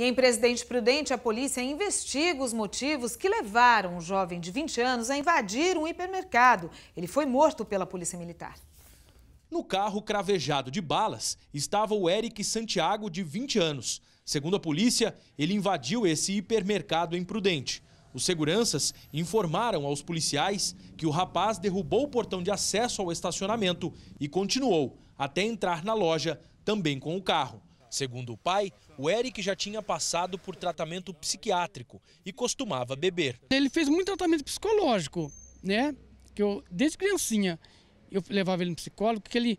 E em Presidente Prudente, a polícia investiga os motivos que levaram um jovem de 20 anos a invadir um hipermercado. Ele foi morto pela Polícia Militar. No carro cravejado de balas estava o Eric Santiago, de 20 anos. Segundo a polícia, ele invadiu esse hipermercado em Prudente. Os seguranças informaram aos policiais que o rapaz derrubou o portão de acesso ao estacionamento e continuou até entrar na loja, também com o carro. Segundo o pai, o Eric já tinha passado por tratamento psiquiátrico e costumava beber. Ele fez muito tratamento psicológico, né? Que eu, desde criancinha, eu levava ele no psicólogo, porque ele,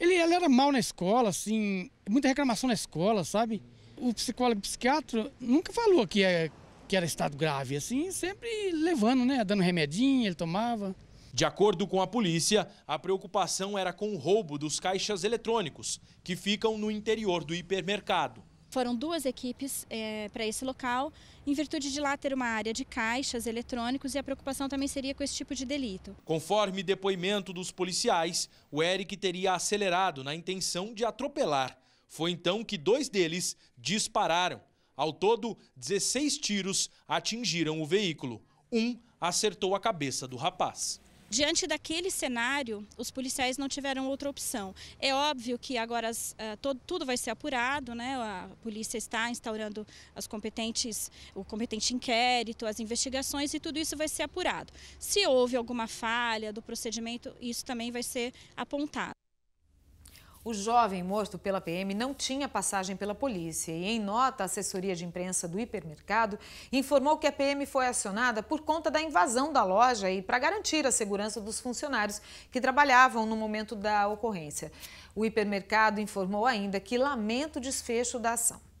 ele, ele era mal na escola, assim, muita reclamação na escola, sabe? O psicólogo o psiquiatra nunca falou que, é, que era estado grave, assim, sempre levando, né? Dando remedinho, ele tomava. De acordo com a polícia, a preocupação era com o roubo dos caixas eletrônicos, que ficam no interior do hipermercado. Foram duas equipes é, eh, para esse local, em virtude de lá ter uma área de caixas eletrônicos e a preocupação também seria com esse tipo de delito. Conforme depoimento dos policiais, o Eric teria acelerado na intenção de atropelar. Foi então que dois deles dispararam. Ao todo, 16 tiros atingiram o veículo. Um acertou a cabeça do rapaz. Diante daquele cenário, os policiais não tiveram outra opção. É óbvio que agora as, uh, todo, tudo vai ser apurado, né? a polícia está instaurando as competentes, o competente inquérito, as investigações e tudo isso vai ser apurado. Se houve alguma falha do procedimento, isso também vai ser apontado. O jovem morto pela PM não tinha passagem pela polícia e, em nota, a assessoria de imprensa do hipermercado informou que a PM foi acionada por conta da invasão da loja e para garantir a segurança dos funcionários que trabalhavam no momento da ocorrência. O hipermercado informou ainda que lamenta o desfecho da ação.